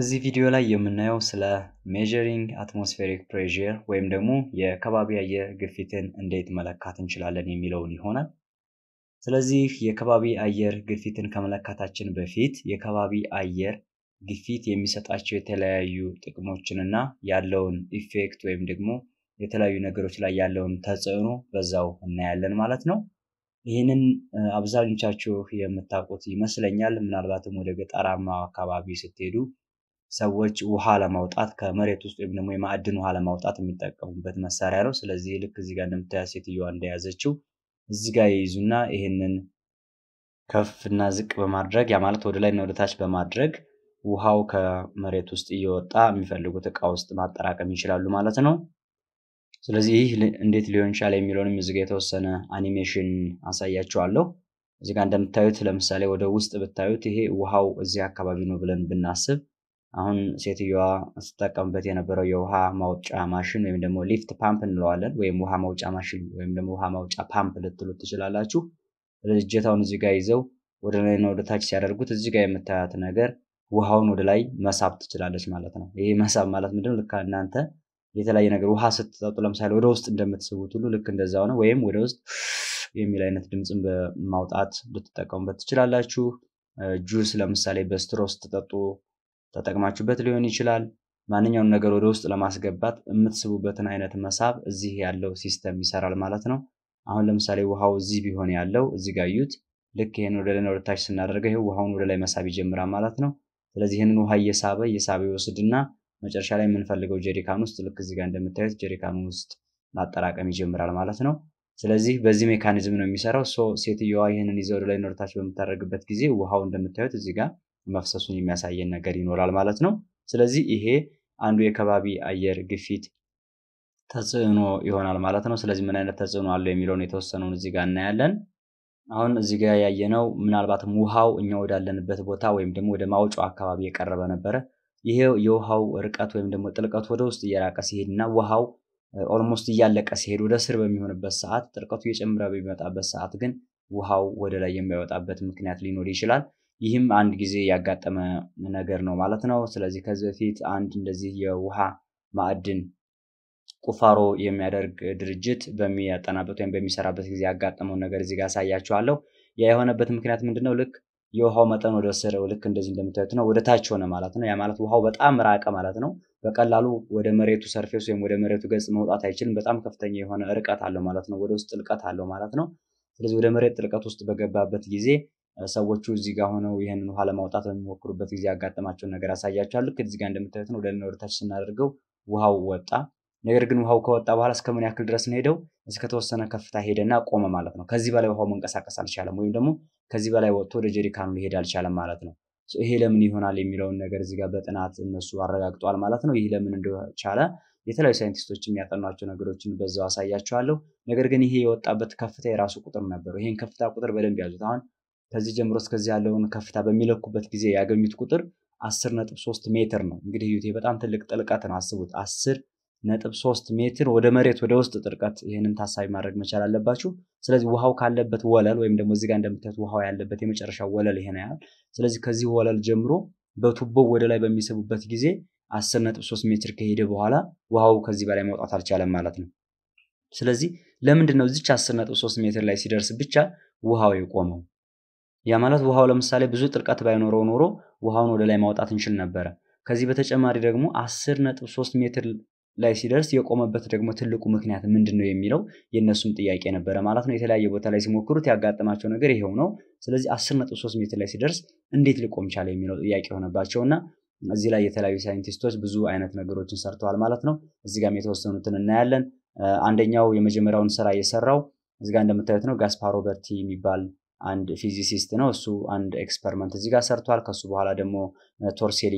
እዚህ ቪዲዮ ላይ የምናየው ስለ ሜሪንግ አትሞስፌሪክ ፕሬር ወይም ደግሞ የከባቢ አየር ግፊትን እንዴት መለካት እንችላለን የሚለውን ይሆናል። ስለዚህ የከባቢ አየር ግፊትን ከመለካታችን በፊት የከባቢ አየር ግፊት የሚሰጣቸው የተለያዩ ጥቅሞችንና ያለውን ኢፌክት ወይም ደግሞ የተለያዩ ነገሮች ላይ ያለውን ተጽዕኖ በዛው እናያለን ማለት ነው። ይህንን አብዛኞቻችሁ የምታውቁት ይመስለኛል። ምናልባትም ወደ ገጠራማ አካባቢ ስትሄዱ ሰዎች ውሃ ለማውጣት ከመሬት ውስጥ ወይም ደግሞ የማዕድን ውሃ ለማውጣት የሚጠቀሙበት መሳሪያ ነው። ስለዚህ ልክ እዚህ ጋር እንደምታያ ሴትዮዋ እንደያዘችው እዚህ ጋር ይይዙና ይህንን ከፍና ዝቅ በማድረግ ያ ማለት ወደ ላይና ወደታች በማድረግ ውሃው ከመሬት ውስጥ እየወጣ የሚፈልጉት እቃ ውስጥ ማጠራቀም ይችላሉ ማለት ነው። ስለዚህ ይህ እንዴት ሊሆን ይችላል የሚለውንም እዚጋ የተወሰነ አኒሜሽን አሳያችኋለሁ። እዚጋ እንደምታዩት ለምሳሌ ወደ ውስጥ ብታዩት ይሄ ውሃው እዚህ አካባቢ ነው ብለን ብናስብ አሁን ሴትዮዋ ስትጠቀምበት የነበረው የውሃ ማውጫ ማሽን ወይም ደግሞ ሊፍት ፓምፕ እንለዋለን ወይም ውሃ ማውጫ ማሽን ወይም ደግሞ ውሃ ማውጫ ፓምፕ ልትሉት ትችላላችሁ። እጀታውን እዚህ ጋር ይዘው ወደ ላይና ወደ ታች ሲያደርጉት እዚህ ጋር የምታያት ነገር ውሃውን ወደ ላይ መሳብ ትችላለች ማለት ነው። ይሄ መሳብ ማለት ምንድን ልክ እናንተ የተለያየ ነገር ውሃ ስትጠጡ ለምሳሌ ወደ ውስጥ እንደምትስቡት ሁሉ ልክ እንደዛ ሆነ ወይም ወደ ውስጥ የሚል አይነት ድምፅን በማውጣት ልትጠቀሙበት ትችላላችሁ። ጁስ ለምሳሌ በስትሮ ስትጠጡ ተጠቅማችሁበት ሊሆን ይችላል። ማንኛውም ነገር ወደ ውስጥ ለማስገባት የምትስቡበትን አይነት መሳብ እዚህ ያለው ሲስተም ይሰራል ማለት ነው። አሁን ለምሳሌ ውሃው እዚህ ቢሆን ያለው እዚህ ጋር እዩት። ልክ ይህን ወደ ላይ ወደታች ስናደርገው ይህ ውሃውን ወደ ላይ መሳብ ይጀምራል ማለት ነው። ስለዚህ ይህንን ውሃ እየሳበ እየሳበ ይወስድና መጨረሻ ላይ የምንፈልገው ጀሪካን ውስጥ ልክ እዚህ ጋር እንደምታዩት ጀሪካን ውስጥ ማጠራቀም ይጀምራል ማለት ነው። ስለዚህ በዚህ ሜካኒዝም ነው የሚሰራው። ሶ ሴትየዋ ይህንን ይዘው ወደ ላይ ወደታች በምታደርግበት ጊዜ ውሃው እንደምታዩት እዚህ ጋር መፍሰሱን የሚያሳየን ነገር ይኖራል ማለት ነው። ስለዚህ ይሄ አንዱ የከባቢ አየር ግፊት ተጽዕኖ ይሆናል ማለት ነው። ስለዚህ ምን አይነት ተጽዕኖ አለው የሚለውን የተወሰነውን እዚህ ጋር እናያለን። አሁን እዚህ ጋር ያየነው ምናልባትም ውሃው እኛ ወዳለንበት ቦታ ወይም ደግሞ ወደ ማውጫው አካባቢ የቀረበ ነበረ። ይሄ የውሃው ርቀት ወይም ደግሞ ጥልቀቱ ወደ ውስጥ እየራቀ ሲሄድ እና ውሃው ኦልሞስት እያለቀ ሲሄድ ወደ ስር በሚሆንበት ሰዓት ጥልቀቱ እየጨመረ በሚመጣበት ሰዓት ግን ውሃው ወደ ላይ የሚያወጣበት ምክንያት ሊኖር ይችላል። ይህም አንድ ጊዜ ያጋጠመ ነገር ነው ማለት ነው። ስለዚህ ከዚህ በፊት አንድ እንደዚህ የውሃ ማዕድን ቁፋሮ የሚያደርግ ድርጅት በሚያጠናበት ወይም በሚሰራበት ጊዜ ያጋጠመውን ነገር እዚህ ጋር አሳያችኋለሁ። ያ የሆነበት ምክንያት ምንድን ነው? ልክ የውሃው መጠን ወደ ስር ልክ እንደዚህ እንደምታዩት ነው፣ ወደ ታች ሆነ ማለት ነው። ያ ማለት ውሃው በጣም ራቀ ማለት ነው። በቀላሉ ወደ መሬቱ ሰርፌስ ወይም ወደ መሬቱ ገጽ መውጣት አይችልም። በጣም ከፍተኛ የሆነ ርቀት አለው ማለት ነው። ወደ ውስጥ ጥልቀት አለው ማለት ነው። ስለዚህ ወደ መሬት ጥልቀት ውስጥ በገባበት ጊዜ ሰዎቹ እዚህ ጋር ሆነው ይህንን ውሃ ለማውጣት በሚሞክሩበት ጊዜ ያጋጠማቸውን ነገር አሳያቸዋለሁ። ልክ ጋር እንደምታዩት ነው። ወደታች ስናደርገው ውሃው ወጣ። ነገር ግን ውሃው ከወጣ በኋላ እስከ ምን ያክል ድረስ ነው ሄደው? እስከተወሰነ ከፍታ ሄደና ቆመ ማለት ነው። ከዚህ በላይ ውሃው መንቀሳቀስ አልቻለም፣ ወይም ደግሞ ከዚህ በላይ ወጥቶ ወደ ጀሪካኑ ሊሄድ አልቻለም ማለት ነው። ይሄ ለምን ይሆናል የሚለውን ነገር እዚህ ጋር በጥናት እነሱ አረጋግጠዋል ማለት ነው። ይህ ለምን እንደቻለ የተለያዩ ሳይንቲስቶች የሚያጠኗቸው ነገሮችን በዛው አሳያቸዋለሁ። ነገር ግን ይሄ የወጣበት ከፍታ የራሱ ቁጥር ነበረው። ይህን ከፍታ ቁጥር በደንብ ያዙት። አሁን ከዚህ ጀምሮ እስከዚህ ያለውን ከፍታ በሚለኩበት ጊዜ ያገኙት ቁጥር 10.3 ሜትር ነው። እንግዲህ ይህ በጣም ትልቅ ጥልቀት ነው። አስቡት 10.3 ሜትር ወደ መሬት ወደ ውስጥ ጥልቀት። ይህንን ታሳቢ ማድረግ መቻል አለባችሁ። ስለዚህ ውሃው ካለበት ወለል ወይም ደግሞ እዚህ ጋር እንደምታዩት ውሃው ያለበት የመጨረሻው ወለል ይሄ ነው ያህል። ስለዚህ ከዚህ ወለል ጀምሮ በቱቦ ወደ ላይ በሚስቡበት ጊዜ 10.3 ሜትር ከሄደ በኋላ ውሃው ከዚህ በላይ መውጣት አልቻለም ማለት ነው። ስለዚህ ለምንድን ነው እዚች 10.3 ሜትር ላይ ሲደርስ ብቻ ውሃው የቆመው? ያ ማለት ውሃው ለምሳሌ ብዙ ጥልቀት ባይኖረው ኖሮ ውሃውን ወደ ላይ ማውጣት እንችል ነበረ። ከዚህ በተጨማሪ ደግሞ 10.3 ሜትር ላይ ሲደርስ የቆመበት ደግሞ ትልቁ ምክንያት ምንድን ነው የሚለው የእነሱም ጥያቄ ነበረ ማለት ነው። የተለያየ ቦታ ላይ ሲሞክሩት ያጋጠማቸው ነገር ይሄው ነው። ስለዚህ 10.3 ሜትር ላይ ሲደርስ እንዴት ሊቆም ቻለ የሚለው ጥያቄ ሆነባቸው እና እዚህ ላይ የተለያዩ ሳይንቲስቶች ብዙ አይነት ነገሮችን ሰርተዋል ማለት ነው። እዚህ ጋም የተወሰኑትን እናያለን። አንደኛው የመጀመሪያውን ስራ የሰራው እዚህ ጋር እንደምታዩት ነው። በርቲ የሚባል አንድ ፊዚሲስት ነው። እሱ አንድ ኤክስፐሪመንት እዚህ ጋር ሰርቷል። ከሱ በኋላ ደግሞ ቶርሴሊ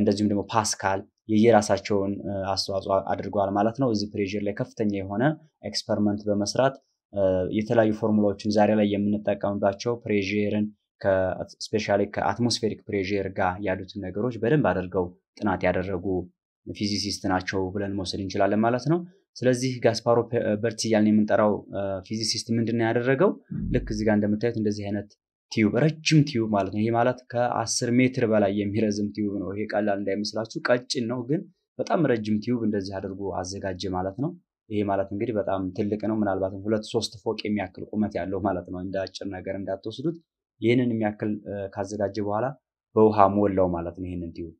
እንደዚሁም ደግሞ ፓስካል የየራሳቸውን አስተዋጽኦ አድርገዋል ማለት ነው። እዚህ ፕሬር ላይ ከፍተኛ የሆነ ኤክስፐሪመንት በመስራት የተለያዩ ፎርሙላዎችን ዛሬ ላይ የምንጠቀምባቸው ፕሬርን ስፔሻ ከአትሞስፌሪክ ፕሬዥር ጋር ያሉትን ነገሮች በደንብ አድርገው ጥናት ያደረጉ ፊዚሲስት ናቸው ብለን መውሰድ እንችላለን ማለት ነው። ስለዚህ ጋስፓሮ በርትስ እያልን የምንጠራው ፊዚሲስት ምንድን ያደረገው? ልክ እዚጋ እንደምታዩት እንደዚህ አይነት ቲዩብ ረጅም ቲዩብ ማለት ነው። ይሄ ማለት ከአስር ሜትር በላይ የሚረዝም ቲዩብ ነው። ይሄ ቀላል እንዳይመስላችሁ ቀጭን ነው፣ ግን በጣም ረጅም ቲዩብ እንደዚህ አድርጎ አዘጋጀ ማለት ነው። ይሄ ማለት እንግዲህ በጣም ትልቅ ነው። ምናልባትም ሁለት ሶስት ፎቅ የሚያክል ቁመት ያለው ማለት ነው። እንደ አጭር ነገር እንዳትወስዱት። ይህንን የሚያክል ካዘጋጀ በኋላ በውሃ ሞላው ማለት ነው ይህንን ቲዩብ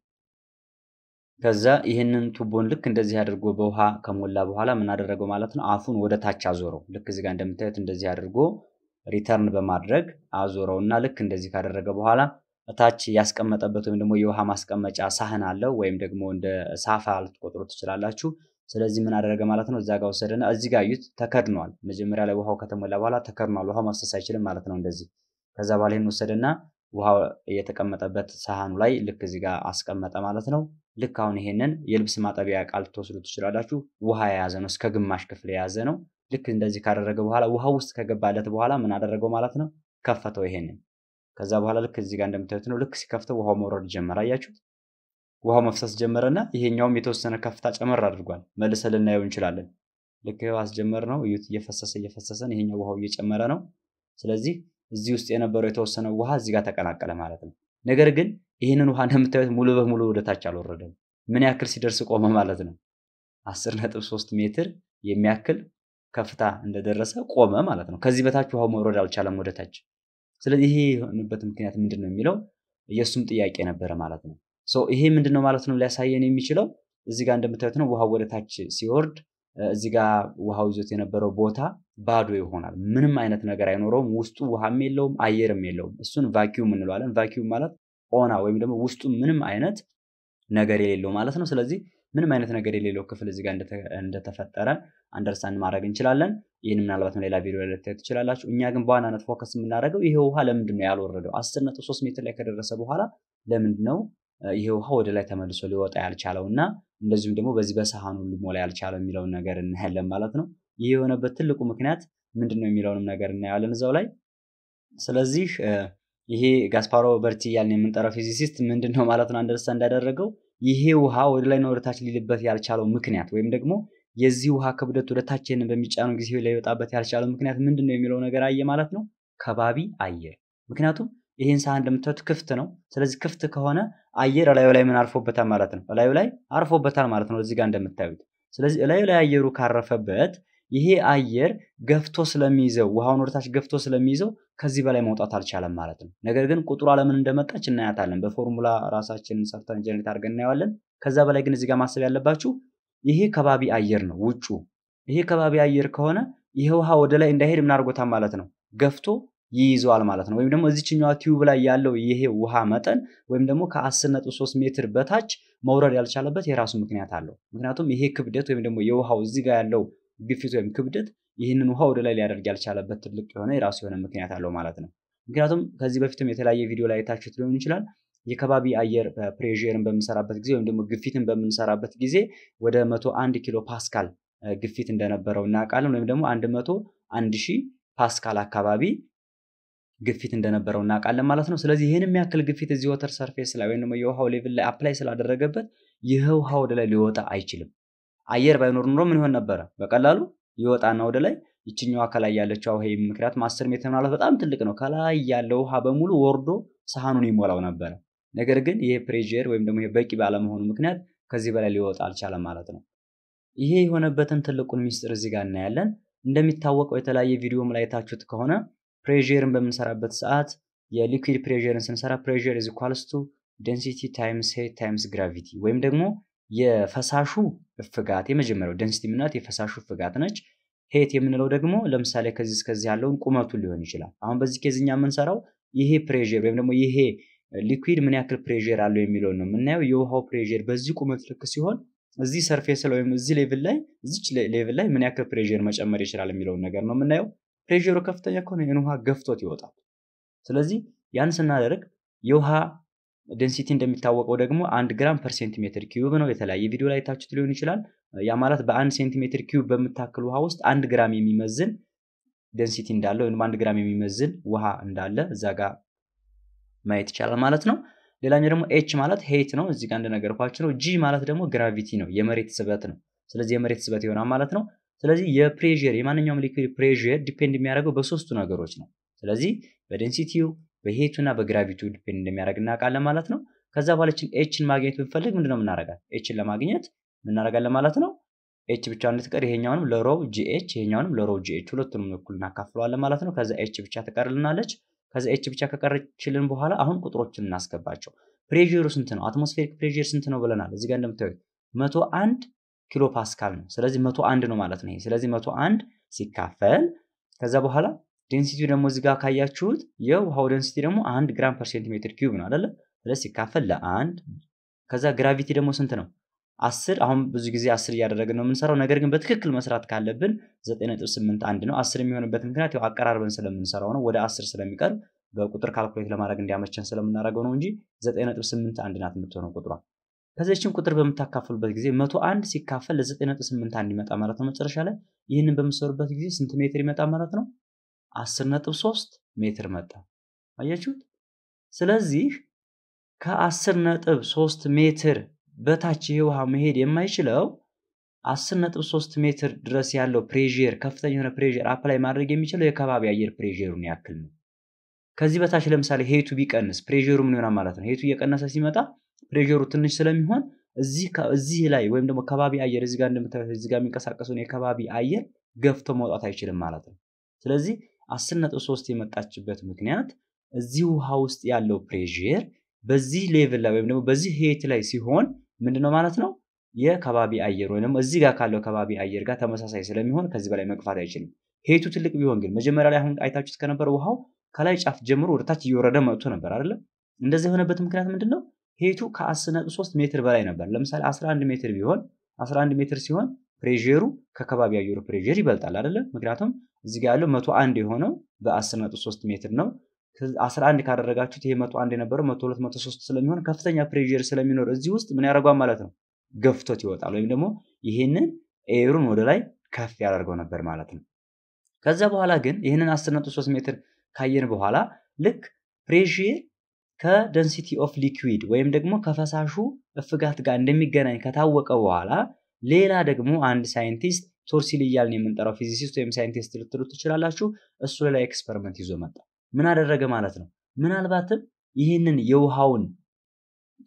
ከዛ ይህንን ቱቦን ልክ እንደዚህ አድርጎ በውሃ ከሞላ በኋላ ምን አደረገው ማለት ነው? አፉን ወደ ታች አዞረው። ልክ እዚጋ እንደምታዩት እንደዚህ አድርጎ ሪተርን በማድረግ አዞረው እና ልክ እንደዚህ ካደረገ በኋላ እታች ያስቀመጠበት ወይም ደግሞ የውሃ ማስቀመጫ ሳህን አለው ወይም ደግሞ እንደ ሳፋ ልትቆጥሩ ትችላላችሁ። ስለዚህ ምን አደረገ ማለት ነው? እዛ ጋ ወሰደና እዚህ ጋ ዩት ተከድኗል። መጀመሪያ ላይ ውሃው ከተሞላ በኋላ ተከድኗል። ውሃው ማፍሰስ አይችልም ማለት ነው እንደዚህ። ከዛ በኋላ ይህን ወሰደና ውሃው የተቀመጠበት ሳህኑ ላይ ልክ እዚህ ጋር አስቀመጠ ማለት ነው። ልክ አሁን ይሄንን የልብስ ማጠቢያ ቃል ልትወስዱ ትችላላችሁ። ውሃ የያዘ ነው፣ እስከ ግማሽ ክፍል የያዘ ነው። ልክ እንደዚህ ካደረገ በኋላ ውሃ ውስጥ ከገባለት በኋላ ምን አደረገው ማለት ነው? ከፈተው ይሄንን። ከዛ በኋላ ልክ እዚህ ጋር እንደምታዩት ነው። ልክ ሲከፍተው ውሃው መውረድ ጀመረ። አያችሁት? ውሃው መፍሰስ ጀመረና ይሄኛውም የተወሰነ ከፍታ ጨመር አድርጓል። መልሰ ልናየው እንችላለን። ልክ አስጀመር ነው። እዩት፣ እየፈሰሰ እየፈሰሰን ይሄኛው ውሃው እየጨመረ ነው። ስለዚህ እዚህ ውስጥ የነበረው የተወሰነው ውሃ እዚህ ጋር ተቀላቀለ ማለት ነው። ነገር ግን ይህንን ውሃ እንደምታዩት ሙሉ በሙሉ ወደታች አልወረደም። ምን ያክል ሲደርስ ቆመ ማለት ነው። አስር ነጥብ ሶስት ሜትር የሚያክል ከፍታ እንደደረሰ ቆመ ማለት ነው። ከዚህ በታች ውሃው መውረድ አልቻለም ወደታች። ስለዚህ ይሄ የሆነበት ምክንያት ምንድን ነው የሚለው የእሱም ጥያቄ ነበረ ማለት ነው። ይሄ ምንድን ነው ማለት ነው ሊያሳየን የሚችለው እዚህ ጋር እንደምታዩት ነው። ውሃው ወደታች ሲወርድ እዚህ ጋር ውሃው ይዞት የነበረው ቦታ ባዶ ይሆናል። ምንም አይነት ነገር አይኖረውም። ውስጡ ውሃም የለውም፣ አየርም የለውም። እሱን ቫኪዩም እንለዋለን። ቫኪዩም ማለት ኦና ወይም ደግሞ ውስጡ ምንም አይነት ነገር የሌለው ማለት ነው። ስለዚህ ምንም አይነት ነገር የሌለው ክፍል እዚህ ጋር እንደተፈጠረ አንደርስታንድ ማድረግ እንችላለን። ይህን ምናልባት ሌላ ቪዲዮ ላይ ልታዩ ትችላላችሁ። እኛ ግን በዋናነት ፎከስ የምናደርገው ይሄ ውሃ ለምንድን ነው ያልወረደው? አስር ነጥብ ሶስት ሜትር ላይ ከደረሰ በኋላ ለምንድን ነው ይሄ ውሃ ወደ ላይ ተመልሶ ሊወጣ ያልቻለው እና እንደዚሁም ደግሞ በዚህ በሰሃኑ ሊሞላ ያልቻለው የሚለውን ነገር እናያለን ማለት ነው። ይህ የሆነበት ትልቁ ምክንያት ምንድን ነው የሚለውንም ነገር እናያለን እዛው ላይ። ስለዚህ ይሄ ጋስፓሮ በርቲ እያልን የምንጠራው ፊዚሲስት ምንድን ነው ማለት ነው አንደርስታ እንዳደረገው ይሄ ውሃ ወደ ነው ወደታች ሊልበት ያልቻለው ምክንያት ወይም ደግሞ የዚህ ውሃ ክብደት ታችን በሚጫኑ ጊዜ ሊወጣበት ያልቻለው ምክንያት ምንድን ነው የሚለው ነገር አየ ማለት ነው። ከባቢ አየር። ምክንያቱም ይህን ሳህን እንደምታዩት ክፍት ነው። ስለዚህ ክፍት ከሆነ አየር እላዩ ላይ ምን አርፎበታል ማለት ነው። እላዩ ላይ አርፎበታል ማለት ነው። እዚህ ጋር እንደምታዩት። ስለዚህ እላዩ ላይ አየሩ ካረፈበት ይሄ አየር ገፍቶ ስለሚይዘው ውሃውን ወደታች ገፍቶ ስለሚይዘው ከዚህ በላይ መውጣት አልቻለም ማለት ነው። ነገር ግን ቁጥሩ ለምን እንደመጣች እናያታለን። በፎርሙላ ራሳችን ሰርተን ጀኔሬት አድርገን እናየዋለን። ከዛ በላይ ግን እዚህ ጋር ማሰብ ያለባችሁ ይሄ ከባቢ አየር ነው ውጩ። ይሄ ከባቢ አየር ከሆነ ይሄ ውሃ ወደ ላይ እንዳይሄድ ምን አድርጎታል ማለት ነው ገፍቶ ይይዘዋል ማለት ነው። ወይም ደግሞ እዚችኛዋ ቲዩብ ላይ ያለው ይሄ ውሃ መጠን ወይም ደግሞ ከ10.3 ሜትር በታች መውረድ ያልቻለበት የራሱ ምክንያት አለው። ምክንያቱም ይሄ ክብደት ወይም ደግሞ የውሃው እዚህ ጋር ያለው ግፊት ወይም ክብደት ይህንን ውሃ ወደ ላይ ሊያደርግ ያልቻለበት ትልቅ የሆነ የራሱ የሆነ ምክንያት አለው ማለት ነው። ምክንያቱም ከዚህ በፊትም የተለያየ ቪዲዮ ላይ የታችሁት ሊሆን ይችላል። የከባቢ አየር ፕሬርን በምንሰራበት ጊዜ ወይም ደግሞ ግፊትን በምንሰራበት ጊዜ ወደ መቶ ኪሎ ፓስካል ግፊት እንደነበረው እናውቃለን። ወይም ደግሞ አንድ መቶ ሺህ ፓስካል አካባቢ ግፊት እንደነበረው እናውቃለን ማለት ነው። ስለዚህ ይህን የሚያክል ግፊት እዚህ ወተር ሰርፌስ ላይ ወይም የውሃው ሌቭል ላይ አፕላይ ስላደረገበት ይህ ውሃ ወደ ላይ ሊወጣ አይችልም። አየር ባይኖር ኑሮ ምን ይሆን ነበረ? በቀላሉ ይወጣና ወደ ላይ ይችኛዋ ከላይ ያለችው ውሃ ምክንያት አስር ሜትር ምናልባት በጣም ትልቅ ነው። ከላይ ያለው ውሃ በሙሉ ወርዶ ሳህኑን ይሞላው ነበረ። ነገር ግን ይሄ ፕሬር ወይም ደግሞ በቂ ባለመሆኑ ምክንያት ከዚህ በላይ ሊወጣ አልቻለም ማለት ነው። ይሄ የሆነበትን ትልቁን ሚስጥር እዚህ ጋር እናያለን። እንደሚታወቀው የተለያየ ቪዲዮም ላይ የታችሁት ከሆነ ፕሬርን በምንሰራበት ሰዓት የሊኩድ ፕሬርን ስንሰራ ፕሬር ኢዝ ኢኳልስ ቱ ደንሲቲ ታይምስ ሄድ ታይምስ ግራቪቲ ወይም ደግሞ የፈሳሹ ፍጋት የመጀመሪያው ደንሲቲ ምናት የፈሳሹ ፍጋት ነች። ሄት የምንለው ደግሞ ለምሳሌ ከዚህ እስከዚህ ያለውን ቁመቱ ሊሆን ይችላል። አሁን በዚህ ኬዝ እኛ የምንሰራው ይሄ ፕሬር ወይም ደግሞ ይሄ ሊኩድ ምን ያክል ፕሬር አለው የሚለውን ነው የምናየው። የውሃው ፕሬር በዚህ ቁመት ልክ ሲሆን እዚህ ሰርፌስ ላይ ወይም እዚህ ሌቭል ላይ እዚች ሌቭል ላይ ምን ያክል ፕሬር መጨመር ይችላል የሚለውን ነገር ነው የምናየው። ፕሬሩ ከፍተኛ ከሆነ ይህን ውሃ ገፍቶት ይወጣል። ስለዚህ ያን ስናደርግ የውሃ ደንሲቲ እንደሚታወቀው ደግሞ አንድ ግራም ፐር ሴንቲሜትር ኪዩብ ነው። የተለያየ ቪዲዮ ላይ ታችት ሊሆን ይችላል። ያ ማለት በአንድ ሴንቲሜትር ኪዩብ በምታክል ውሃ ውስጥ አንድ ግራም የሚመዝን ደንሲቲ እንዳለ ወይም አንድ ግራም የሚመዝን ውሃ እንዳለ እዛ ጋር ማየት ይቻላል ማለት ነው። ሌላኛው ደግሞ ኤች ማለት ሄት ነው፣ እዚህ ጋር እንደነገርኳቸው ነው። ጂ ማለት ደግሞ ግራቪቲ ነው፣ የመሬት ስበት ነው። ስለዚህ የመሬት ስበት ይሆናል ማለት ነው። ስለዚህ የፕሬር የማንኛውም ሊኩዊድ ፕሬር ዲፔንድ የሚያደርገው በሶስቱ ነገሮች ነው። ስለዚህ በደንሲቲው በሄቱ እና በግራቪቲው ዲፔንድ እንደሚያደርግ እናውቃለን ማለት ነው። ከዛ በኋላችን ኤችን ማግኘት ብንፈልግ ምንድነው የምናደርጋት? ኤችን ለማግኘት ምናደርጋለን ማለት ነው። ኤች ብቻ እንድትቀር ይሄኛውንም ለሮው ጂኤች ይሄኛውንም ለሮው ጂኤች ሁለቱንም እኩል እናካፍለዋለን ማለት ነው። ከዛ ኤች ብቻ ትቀርልናለች። ከዛ ኤች ብቻ ከቀረችልን በኋላ አሁን ቁጥሮችን እናስገባቸው። ፕሬሩ ስንት ነው? አትሞስፌሪክ ፕሬር ስንት ነው ብለናል። እዚጋ ጋር እንደምታዩት መቶ አንድ ኪሎ ፓስካል ነው። ስለዚህ መቶ አንድ ነው ማለት ነው። ስለዚህ መቶ አንድ ሲካፈል ከዛ በኋላ ዴንሲቲ ደግሞ እዚህ ጋር ካያችሁት የውሃው ደንሲቲ ደግሞ አንድ ግራም ፐር ሴንቲሜትር ኪዩብ ነው አይደለ? ስለዚህ ሲካፈል ለአንድ ከዛ ግራቪቲ ደግሞ ስንት ነው? አስር አሁን ብዙ ጊዜ አስር እያደረግን ነው የምንሰራው። ነገር ግን በትክክል መስራት ካለብን ዘጠኝ አንድ ነው። አስር የሚሆንበት ምክንያት ያው አቀራርበን ስለምንሰራው ነው። ወደ አስር ስለሚቀርብ በቁጥር ካልኩሌት ለማድረግ እንዲያመቸን ስለምናደረገው ነው እንጂ ዘጠኝ ስምንት አንድ ናት የምትሆነው ቁጥሯ። ከዚችን ቁጥር በምታካፍሉበት ጊዜ መቶ አንድ ሲካፈል ለ98 ስምንት አንድ ይመጣ ማለት ነው። መጨረሻ ላይ ይህንን በምሰሩበት ጊዜ ስንት ሜትር ይመጣ ማለት ነው? አስር ሶስት ሜትር መጣ። አያችሁት? ስለዚህ ከአስር ነጥብ ሶስት ሜትር በታች ይህ ውሃ መሄድ የማይችለው አስር ሶስት ሜትር ድረስ ያለው ፕሬር ከፍተኛ የሆነ ፕሬር አፕላይ ማድረግ የሚችለው የከባቢ አየር ፕሬሩን ያክል ነው። ከዚህ በታች ለምሳሌ ሄቱ ቢቀንስ ፕሬሩ ምን ይሆናል ማለት ነው? ሄቱ እየቀነሰ ሲመጣ ፕሬገሩ ትንሽ ስለሚሆን እዚህ ላይ ወይም ደግሞ ከባቢ አየር እዚጋ ጋር እንደምታዩት የከባቢ አየር ገፍቶ መውጣት አይችልም ማለት ነው። ስለዚህ አስር ነጥብ ሶስት የመጣችበት ምክንያት እዚህ ውሃ ውስጥ ያለው ፕሬር በዚህ ሌቭል ላይ ወይም ደግሞ በዚህ ሄት ላይ ሲሆን ምንድነው ማለት ነው የከባቢ አየር ወይም ደግሞ እዚህ ጋር ካለው ከባቢ አየር ጋር ተመሳሳይ ስለሚሆን ከዚህ በላይ መግፋት አይችልም። ሄቱ ትልቅ ቢሆን ግን መጀመሪያ ላይ አሁን አይታችሁት ከነበረ ውሃው ከላይ ጫፍ ጀምሮ ወደታች እየወረደ መጥቶ ነበር አይደለም። እንደዚህ የሆነበት ምክንያት ምንድን ነው? ሄቱ ከ10.3 ሜትር በላይ ነበር። ለምሳሌ 11 ሜትር ቢሆን 11 ሜትር ሲሆን ፕሬሩ ከከባቢ አየሩ ፕሬር ይበልጣል አይደለ? ምክንያቱም እዚህ ጋር ያለው 101 የሆነው በ10.3 ሜትር ነው። 11 ካደረጋችሁት ይሄ 101 የነበረው 102፣ 103 ስለሚሆን ከፍተኛ ፕሬር ስለሚኖር እዚህ ውስጥ ምን ያደርጓል ማለት ነው ገፍቶት ይወጣል ወይም ደግሞ ይህንን ኤሩን ወደ ላይ ከፍ ያደርገው ነበር ማለት ነው። ከዛ በኋላ ግን ይህንን 10.3 ሜትር ካየን በኋላ ልክ ፕሬር ከደንሲቲ ኦፍ ሊኩዊድ ወይም ደግሞ ከፈሳሹ እፍጋት ጋር እንደሚገናኝ ከታወቀ በኋላ ሌላ ደግሞ አንድ ሳይንቲስት ቶርሲል እያልን የምንጠራው ፊዚሲስት ወይም ሳይንቲስት ልትሉ ትችላላችሁ። እሱ ላይ ኤክስፐሪመንት ይዞ መጣ። ምን አደረገ ማለት ነው? ምናልባትም ይህንን የውሃውን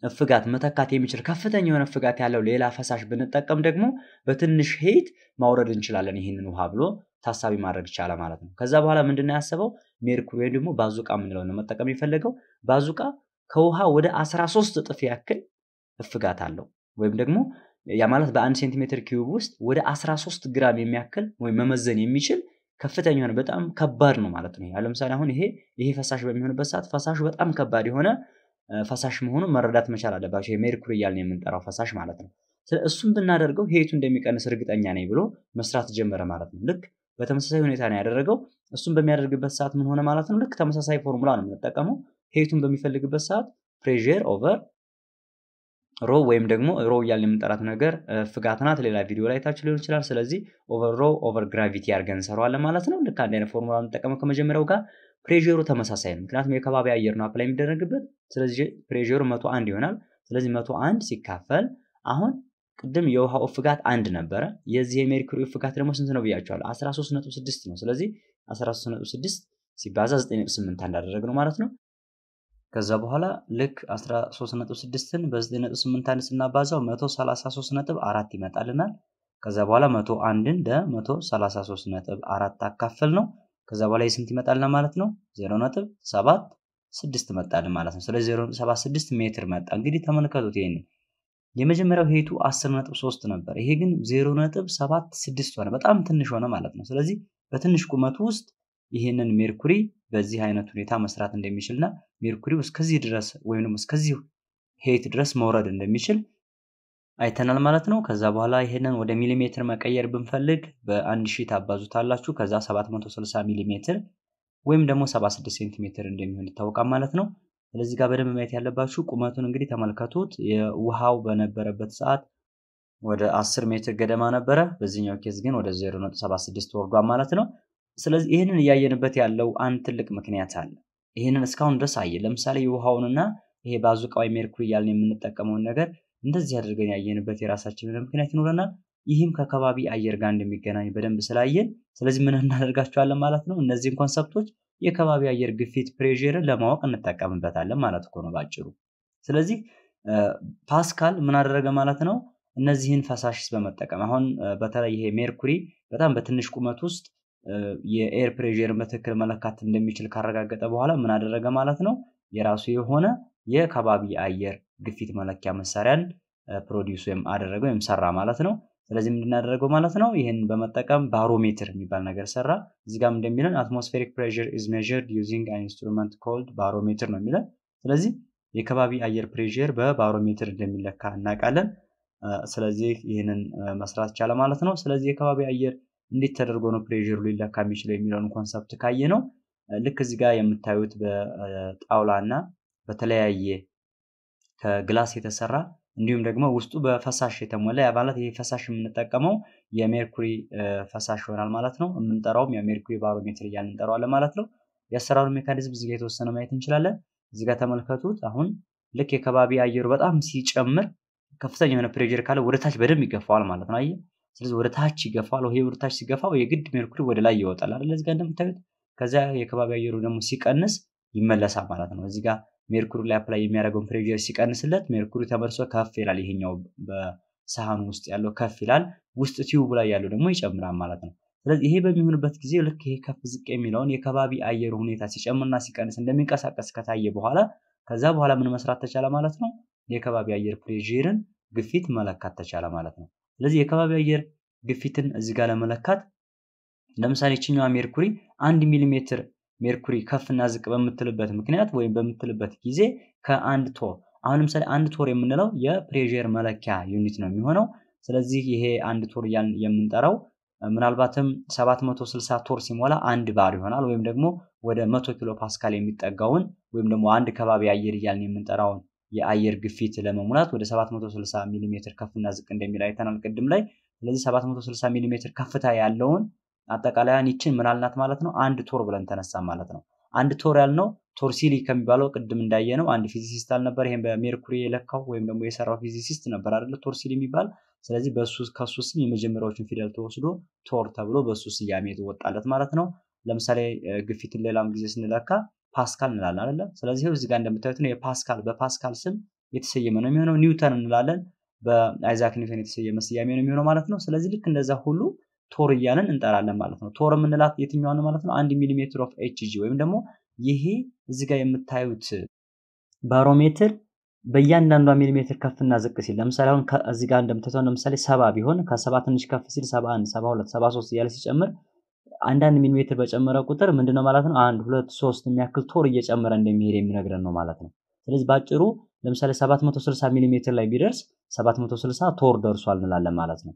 እፍጋት መተካት የሚችል ከፍተኛ የሆነ ፍጋት ያለው ሌላ ፈሳሽ ብንጠቀም ደግሞ በትንሽ ሄት ማውረድ እንችላለን ይህንን ውሃ ብሎ ታሳቢ ማድረግ ይቻለ ማለት ነው። ከዛ በኋላ ምንድነው ያሰበው? ሜርኩሪ ወይም ደግሞ ባዙቃ የምንለው ነው መጠቀም የፈለገው። ባዙቃ ከውሃ ወደ 13 እጥፍ ያክል እፍጋት አለው ወይም ደግሞ ያ ማለት በአንድ ሴንቲሜትር ኪዩብ ውስጥ ወደ 13 ግራም የሚያክል ወይም መመዘን የሚችል ከፍተኛ የሆነ በጣም ከባድ ነው ማለት ነው። ለምሳሌ አሁን ይሄ ይሄ ፈሳሽ በሚሆንበት ሰዓት ፈሳሹ በጣም ከባድ የሆነ ፈሳሽ መሆኑ መረዳት መቻል አለባቸው። የሜርኩሪ እያልን የምንጠራው ፈሳሽ ማለት ነው። እሱም ብናደርገው ሄቱ እንደሚቀንስ እርግጠኛ ነኝ ብሎ መስራት ጀመረ ማለት ነው። ልክ በተመሳሳይ ሁኔታ ነው ያደረገው። እሱም በሚያደርግበት ሰዓት ምን ሆነ ማለት ነው? ልክ ተመሳሳይ ፎርሙላ ነው የምንጠቀመው። ሄቱን በሚፈልግበት ሰዓት ፕሬር ኦቨር ሮ ወይም ደግሞ ሮ እያልን የምንጠራት ነገር ፍጋት ናት። ሌላ ቪዲዮ ላይ ታች ሊሆን ይችላል። ስለዚህ ኦቨር ሮ ኦቨር ግራቪቲ አድርገን እንሰራዋለን ማለት ነው። ልክ አንድ አይነት ፎርሙላ የምንጠቀመው ከመጀመሪያው ጋር ፕሬሩ ተመሳሳይ ነው። ምክንያቱም የከባቢ አየር ነው አፕላይ የሚደረግበት። ስለዚህ ፕሬሩ መቶ አንድ ይሆናል። ስለዚህ መቶ አንድ ሲካፈል አሁን ቅድም የውሃ እፍጋት አንድ ነበረ። የዚህ የሜርኩሪ እፍጋት ደግሞ ስንት ነው ብያቸዋል 13.6 ነው። ስለዚህ 13.6 ሲባዛ 9.8 እንዳደረግ ነው ማለት ነው። ከዛ በኋላ ልክ 13.6ን በ9.8 ስናባዛው 133.4 ይመጣልናል። ከዛ በኋላ 101ን ለ133.4 አካፈል ነው ከዛ በኋላ ስንት ይመጣልና ማለት ነው? ዜሮ ነጥብ ሰባት ስድስት መጣልን ማለት ነው። ስለዚህ ዜሮ ነጥብ ሰባት ስድስት ሜትር መጣ። እንግዲህ ተመልከቱት ይሄን የመጀመሪያው ሄቱ አስር ነጥብ ሶስት ነበር። ይሄ ግን ዜሮ ነጥብ ሰባት ስድስት ሆነ። በጣም ትንሽ ሆነ ማለት ነው። ስለዚህ በትንሽ ቁመቱ ውስጥ ይህንን ሜርኩሪ በዚህ አይነት ሁኔታ መስራት እንደሚችልና ሜርኩሪ እስከዚህ ድረስ ወይም እስከዚህ ሄት ድረስ መውረድ እንደሚችል አይተናል ማለት ነው። ከዛ በኋላ ይሄንን ወደ ሚሊሜትር መቀየር ብንፈልግ በአንድ ሺህ ታባዙታላችሁ። ከዛ 760 ሚሊሜትር ወይም ደግሞ 76 ሴንቲሜትር እንደሚሆን ይታወቃል ማለት ነው። ስለዚህ ጋር በደንብ ማየት ያለባችሁ ቁመቱን እንግዲህ ተመልከቱት። ውሃው በነበረበት ሰዓት ወደ 10 ሜትር ገደማ ነበረ። በዚህኛው ኬዝ ግን ወደ 0.76 ወርዷል ማለት ነው። ስለዚህ ይህንን እያየንበት ያለው አንድ ትልቅ ምክንያት አለ። ይህንን እስካሁን ድረስ አየ። ለምሳሌ የውሃውንና ይሄ ባዙቃ ወይ ሜርኩሪ እያልን የምንጠቀመውን ነገር እንደዚህ አድርገን ያየንበት የራሳችን ምክንያት ይኖረናል። ይህም ከከባቢ አየር ጋር እንደሚገናኝ በደንብ ስላየን፣ ስለዚህ ምን እናደርጋቸዋለን ማለት ነው። እነዚህን ኮንሰፕቶች የከባቢ አየር ግፊት ፕሬርን ለማወቅ እንጠቀምበታለን ማለት እኮ ነው ባጭሩ። ስለዚህ ፓስካል ምን አደረገ ማለት ነው እነዚህን ፈሳሽስ በመጠቀም አሁን በተለይ ይሄ ሜርኩሪ በጣም በትንሽ ቁመት ውስጥ የኤር ፕሬር በትክክል መለካት እንደሚችል ካረጋገጠ በኋላ ምን አደረገ ማለት ነው የራሱ የሆነ የከባቢ አየር ግፊት መለኪያ መሳሪያን ፕሮዲስ ወይም አደረገ ወይም ሰራ ማለት ነው። ስለዚህ ምንድን ያደረገው ማለት ነው? ይህን በመጠቀም ባሮሜትር የሚባል ነገር ሰራ። እዚጋ ጋም እንደሚለን አትሞስፌሪክ ፕሬር ኢዝ ሜዥርድ ዩዚንግ ኢንስትሩመንት ኮልድ ባሮሜትር ነው የሚለን። ስለዚህ የከባቢ አየር ፕሬር በባሮሜትር እንደሚለካ እናውቃለን። ስለዚህ ይህንን መስራት ቻለ ማለት ነው። ስለዚህ የከባቢ አየር እንዴት ተደርጎ ነው ፕሬሩ ሊለካ የሚችለው የሚለውን ኮንሰፕት ካየ ነው ልክ እዚህ ጋር የምታዩት በጣውላ እና በተለያየ ከግላስ የተሰራ እንዲሁም ደግሞ ውስጡ በፈሳሽ የተሞላ ያ ማለት ይህ ፈሳሽ የምንጠቀመው የሜርኩሪ ፈሳሽ ይሆናል ማለት ነው። የምንጠራውም የሜርኩሪ ባሮሜትር እያልን እንጠራዋለን ማለት ነው። የአሰራሩ ሜካኒዝም እዚጋ የተወሰነ ማየት እንችላለን። እዚጋ ተመልከቱት። አሁን ልክ የከባቢ አየሩ በጣም ሲጨምር ከፍተኛ የሆነ ፕሬር ካለ ወደ ታች በደንብ ይገፋዋል ማለት ነው። አየ ስለዚህ ወደ ታች ይገፋል። ይሄ ወደ ታች ሲገፋው የግድ ሜርኩሪ ወደ ላይ ይወጣል አለ እዚጋ እንደምታዩት። ከዚያ የከባቢ አየሩ ደግሞ ሲቀንስ ይመለሳል ማለት ነው እዚጋ ሜርኩሪ ላይ አፕላይ የሚያደርገውን ፕሬር ሲቀንስለት ሜርኩሪ ተመልሶ ከፍ ይላል። ይሄኛው በሳህኑ ውስጥ ያለው ከፍ ይላል፣ ውስጥ ቲዩቡ ላይ ያለው ደግሞ ይጨምራል ማለት ነው። ስለዚህ ይሄ በሚሆንበት ጊዜ ልክ ይሄ ከፍ ዝቅ የሚለውን የከባቢ አየር ሁኔታ ሲጨምርና ሲቀንስ እንደሚንቀሳቀስ ከታየ በኋላ ከዛ በኋላ ምን መስራት ተቻለ ማለት ነው። የከባቢ አየር ፕሬርን ግፊት መለካት ተቻለ ማለት ነው። ስለዚህ የከባቢ አየር ግፊትን እዚህ ጋር ለመለካት ለምሳሌ ችኛዋ ሜርኩሪ አንድ ሚሊሜትር ሜርኩሪ ከፍ እና ዝቅ በምትልበት ምክንያት ወይም በምትልበት ጊዜ ከአንድ ቶር አሁን ለምሳሌ አንድ ቶር የምንለው የፕሬር መለኪያ ዩኒት ነው የሚሆነው። ስለዚህ ይሄ አንድ ቶር እያልን የምንጠራው ምናልባትም 760 ቶር ሲሞላ አንድ ባር ይሆናል ወይም ደግሞ ወደ 100 ኪሎ ፓስካል የሚጠጋውን ወይም ደግሞ አንድ ከባቢ አየር እያልን የምንጠራውን የአየር ግፊት ለመሙላት ወደ 760 ሚሊሜትር ከፍና ዝቅ እንደሚል አይተናል ቅድም ላይ። ስለዚህ 760 ሚሊ ከፍታ ያለውን አጠቃላይ ይችን ምን አልናት ማለት ነው? አንድ ቶር ብለን ተነሳ ማለት ነው። አንድ ቶር ያልነው ቶርሲሊ ከሚባለው ቅድም እንዳየ ነው አንድ ፊዚሲስት አልነበር? ይሄን በሜርኩሪ የለካው ወይም ደግሞ የሰራው ፊዚሲስት ነበር አይደለ? ቶርሲሊ የሚባል ስለዚህ በሱ ከሱ ስም የመጀመሪያዎችን ፊደል ተወስዶ ቶር ተብሎ በሱ ስያሜ ወጣለት ማለት ነው። ለምሳሌ ግፊትን ሌላም ጊዜ ስንለካ ፓስካል እንላለን አይደለ? ስለዚህ እዚህ ጋር እንደምታዩት ነው የፓስካል በፓስካል ስም የተሰየመ ነው የሚሆነው። ኒውተን እንላለን በአይዛክ ኒውተን የተሰየመ ስያሜ ነው የሚሆነው ማለት ነው። ስለዚህ ልክ እንደዛ ሁሉ ቶር እያለን እንጠራለን ማለት ነው። ቶር የምንላት የትኛዋን ማለት ነው? አንድ ሚሊሜትር ኦፍ ኤችጂ ወይም ደግሞ ይሄ እዚህ ጋር የምታዩት ባሮሜትር በእያንዳንዷ ሚሊሜትር ከፍና ዝቅ ሲል ለምሳሌ አሁን እዚህ ጋር እንደምታዩት ለምሳሌ ሰባ ቢሆን ከሰባ ትንሽ ከፍ ሲል ሰባ አንድ ሰባ ሁለት ሰባ ሶስት እያለ ሲጨምር አንዳንድ ሚሊሜትር በጨመረ ቁጥር ምንድነው ማለት ነው አንድ ሁለት ሶስት የሚያክል ቶር እየጨመረ እንደሚሄድ የሚነግረን ነው ማለት ነው። ስለዚህ በአጭሩ ለምሳሌ 760 ሚሊሜትር ላይ ቢደርስ 760 ቶር ደርሷል እንላለን ማለት ነው።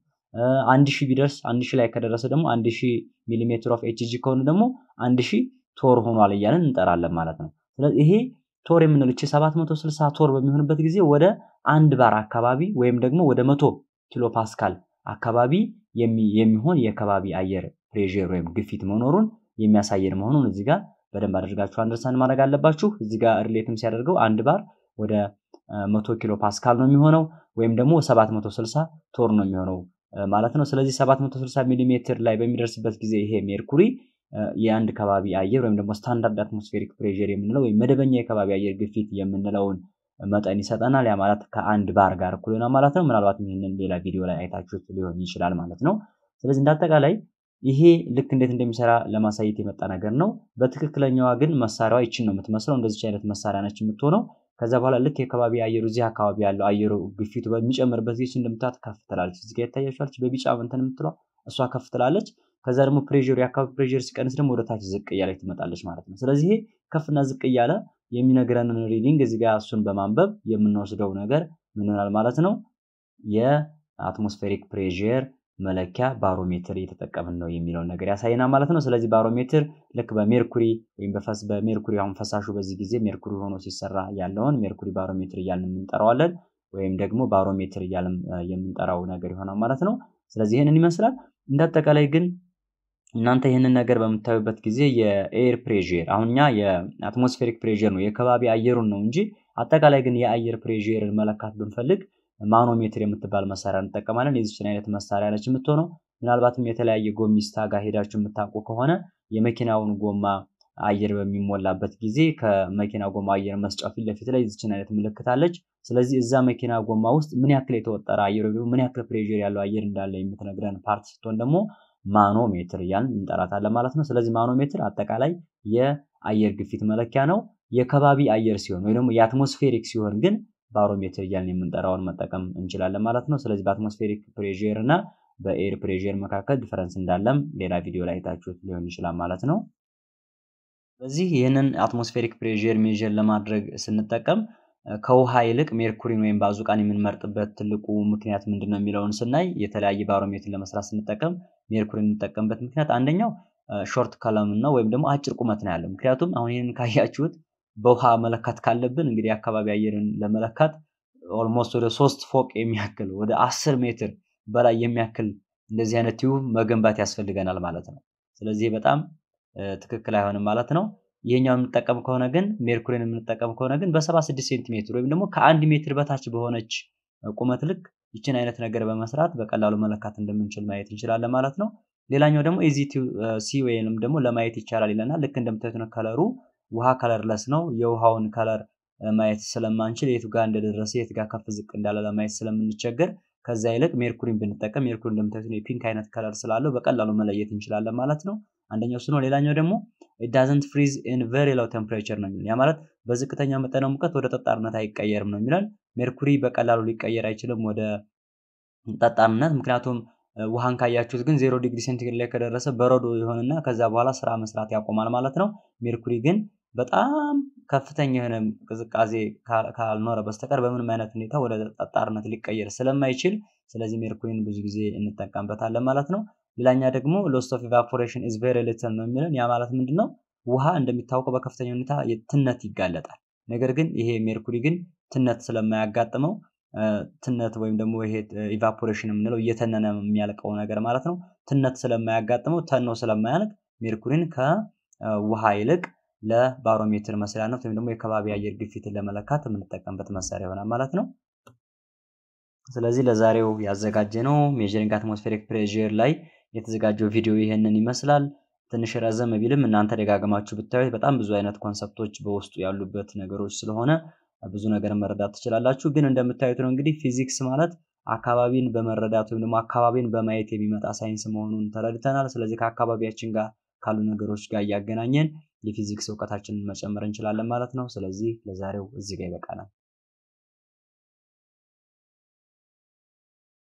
አንድ ሺህ ቢደርስ አንድ ሺህ ላይ ከደረሰ ደግሞ አንድ ሺህ ሚሊሜትር ኦፍ ኤችጂ ከሆነ ደግሞ አንድ ሺህ ቶር ሆኗል እያለን እንጠራለን ማለት ነው። ስለዚህ ይሄ ቶር የምንለው መቶ 760 ቶር በሚሆንበት ጊዜ ወደ አንድ ባር አካባቢ ወይም ደግሞ ወደ መቶ ኪሎ ፓስካል አካባቢ የሚሆን የከባቢ አየር ፕሬር ወይም ግፊት መኖሩን የሚያሳየን መሆኑን እዚህ ጋር በደንብ አድርጋችሁ አንደርስታንድ ማድረግ አለባችሁ። እዚህ ጋር ሪሌትም ሲያደርገው አንድ ባር ወደ መቶ ኪሎ ፓስካል ነው የሚሆነው ወይም ደግሞ 760 ቶር ነው የሚሆነው ማለት ነው። ስለዚህ 760 ሚሊ ሜትር ላይ በሚደርስበት ጊዜ ይሄ ሜርኩሪ የአንድ ከባቢ አየር ወይም ደግሞ ስታንዳርድ አትሞስፌሪክ ፕሬር የምንለው ወይም መደበኛ የከባቢ አየር ግፊት የምንለውን መጠን ይሰጠናል። ያ ማለት ከአንድ ባር ጋር እኩል ማለት ነው። ምናልባት ይህንን ሌላ ቪዲዮ ላይ አይታችሁት ሊሆን ይችላል ማለት ነው። ስለዚህ እንዳጠቃላይ ይሄ ልክ እንዴት እንደሚሰራ ለማሳየት የመጣ ነገር ነው። በትክክለኛዋ ግን መሳሪያዋ ይችን ነው የምትመስለው። እንደዚች አይነት መሳሪያ ነች የምትሆነው። ከዛ በኋላ ልክ የከባቢ አየሩ እዚህ አካባቢ ያለው አየሩ ግፊቱ በሚጨምርበት ጊዜ እንደምታት ከፍ ትላለች። እዚጋ ጋር በቢጫ እንትን የምትለ እሷ ከፍ ትላለች። ከዛ ደግሞ ፕሬሩ የአካባቢ ፕሬር ሲቀንስ ደግሞ ወደታች ታች ዝቅ እያለች ትመጣለች ማለት ነው። ስለዚህ ከፍና ዝቅ እያለ የሚነግረንን ሪዲንግ እዚህ ጋር እሱን በማንበብ የምንወስደው ነገር ምንናል ማለት ነው የአትሞስፌሪክ ፕሬር መለኪያ ባሮሜትር እየተጠቀምን ነው የሚለውን ነገር ያሳየናል ማለት ነው። ስለዚህ ባሮሜትር ልክ በሜርኩሪ ወይም በሜርኩሪ አሁን ፈሳሹ በዚህ ጊዜ ሜርኩሪ ሆኖ ሲሰራ ያለውን ሜርኩሪ ባሮሜትር እያልን የምንጠራዋለን ወይም ደግሞ ባሮሜትር እያልን የምንጠራው ነገር ይሆናል ማለት ነው። ስለዚህ ይህንን ይመስላል። እንዳጠቃላይ አጠቃላይ ግን እናንተ ይህንን ነገር በምታዩበት ጊዜ የኤር ፕሬር አሁን እኛ የአትሞስፌሪክ ፕሬር ነው የከባቢ አየሩን ነው እንጂ አጠቃላይ ግን የአየር ፕሬርን መለካት ብንፈልግ ማኖሜትር የምትባል መሳሪያ እንጠቀማለን። የዚችን አይነት መሳሪያ ነች የምትሆነው። ምናልባትም የተለያየ ጎሚስታ ጋር ሄዳችሁ የምታውቁ ከሆነ የመኪናውን ጎማ አየር በሚሞላበት ጊዜ ከመኪና ጎማ አየር መስጫ ፊት ለፊት ላይ ዚችን አይነት ምልክት አለች። ስለዚህ እዛ መኪና ጎማ ውስጥ ምን ያክል የተወጠረ አየር ወይም ምን ያክል ፕሬዥር ያለው አየር እንዳለ የምትነግረን ፓርት ስትሆን ደግሞ ማኖሜትር እያልን እንጠራታለን ማለት ነው። ስለዚህ ማኖሜትር አጠቃላይ የአየር ግፊት መለኪያ ነው። የከባቢ አየር ሲሆን ወይ ደግሞ የአትሞስፌሪክ ሲሆን ግን ባሮሜትር እያልን የምንጠራውን መጠቀም እንችላለን ማለት ነው። ስለዚህ በአትሞስፌሪክ ፕሬር እና በኤር ፕሬር መካከል ዲፈረንስ እንዳለም ሌላ ቪዲዮ ላይ ታችሁት ሊሆን ይችላል ማለት ነው። በዚህ ይህንን አትሞስፌሪክ ፕሬር ሜዥር ለማድረግ ስንጠቀም ከውሃ ይልቅ ሜርኩሪን ወይም ባዙቃን የምንመርጥበት ትልቁ ምክንያት ምንድን ነው የሚለውን ስናይ የተለያየ ባሮሜትር ለመስራት ስንጠቀም ሜርኩሪን የምንጠቀምበት ምክንያት አንደኛው ሾርት ከለም ነው ወይም ደግሞ አጭር ቁመት ነው ያለው። ምክንያቱም አሁን ይህንን ካያችሁት በውሃ መለካት ካለብን እንግዲህ አካባቢ አየርን ለመለካት ኦልሞስት ወደ ሶስት ፎቅ የሚያክል ወደ አስር ሜትር በላይ የሚያክል እንደዚህ አይነት ቲዩብ መገንባት ያስፈልገናል ማለት ነው። ስለዚህ በጣም ትክክል አይሆንም ማለት ነው። ይህኛው የምንጠቀም ከሆነ ግን ሜርኩሪን የምንጠቀም ከሆነ ግን በ76 ሴንቲሜትር ወይም ደግሞ ከአንድ ሜትር በታች በሆነች ቁመት ልክ ይችን አይነት ነገር በመስራት በቀላሉ መለካት እንደምንችል ማየት እንችላለን ማለት ነው። ሌላኛው ደግሞ ኤዚ ሲ ወይንም ደግሞ ለማየት ይቻላል ይለናል። ልክ እንደምታዩት ነው ከለሩ ውሃ ከለርለስ ነው። የውሃውን ከለር ማየት ስለማንችል የቱ ጋር እንደደረሰ የቱ ጋር ከፍ ዝቅ እንዳለ ለማየት ስለምንቸገር ከዛ ይልቅ ሜርኩሪን ብንጠቀም ሜርኩሪ እንደምታዩት የፒንክ አይነት ከለር ስላለው በቀላሉ መለየት እንችላለን ማለት ነው። አንደኛው ስኖ ሌላኛው ደግሞ ዳዘንት ፍሪዝ ኢን ቨሪ ሎው ቴምፕሬቸር ነው የሚለን ያ ማለት በዝቅተኛ መጠነ ሙቀት ወደ ጠጣርነት አይቀየርም ነው የሚለን። ሜርኩሪ በቀላሉ ሊቀየር አይችልም ወደ ጠጣርነት ምክንያቱም ውሃን ካያችሁት ግን ዜሮ ዲግሪ ሴንቲግሬድ ላይ ከደረሰ በረዶ ይሆንና ከዛ በኋላ ስራ መስራት ያቆማል ማለት ነው። ሜርኩሪ ግን በጣም ከፍተኛ የሆነ ቅዝቃዜ ካልኖረ በስተቀር በምንም አይነት ሁኔታ ወደ ጠጣርነት ሊቀየር ስለማይችል ስለዚህ ሜርኩሪን ብዙ ጊዜ እንጠቀምበታለን ማለት ነው። ሌላኛ ደግሞ ሎስ ኦፍ ኢቫፖሬሽን ኢዝ ቬሪ ሊትል ነው የሚለን። ያ ማለት ምንድን ነው? ውሃ እንደሚታወቀው በከፍተኛ ሁኔታ ትነት ይጋለጣል። ነገር ግን ይሄ ሜርኩሪ ግን ትነት ስለማያጋጥመው ትነት ወይም ደግሞ ይሄ ኢቫፖሬሽን የምንለው እየተነነ የሚያልቀው ነገር ማለት ነው። ትነት ስለማያጋጥመው ተኖ ስለማያልቅ ሜርኩሪን ከውሃ ይልቅ ለባሮሜትር መስሪያነት ወይም ደግሞ የከባቢ አየር ግፊትን ለመለካት የምንጠቀምበት መሳሪያ ይሆናል ማለት ነው። ስለዚህ ለዛሬው ያዘጋጀ ነው ሜጀሪንግ አትሞስፌሪክ ፕሬዥር ላይ የተዘጋጀው ቪዲዮ ይህንን ይመስላል። ትንሽ ረዘም ቢልም እናንተ ደጋግማችሁ ብታዩት በጣም ብዙ አይነት ኮንሰፕቶች በውስጡ ያሉበት ነገሮች ስለሆነ ብዙ ነገር መረዳት ትችላላችሁ። ግን እንደምታዩት ነው እንግዲህ ፊዚክስ ማለት አካባቢን በመረዳት ወይም ደግሞ አካባቢን በማየት የሚመጣ ሳይንስ መሆኑን ተረድተናል። ስለዚህ ከአካባቢያችን ጋር ካሉ ነገሮች ጋር እያገናኘን የፊዚክስ እውቀታችንን መጨመር እንችላለን ማለት ነው። ስለዚህ ለዛሬው እዚህ ጋር ይበቃናል።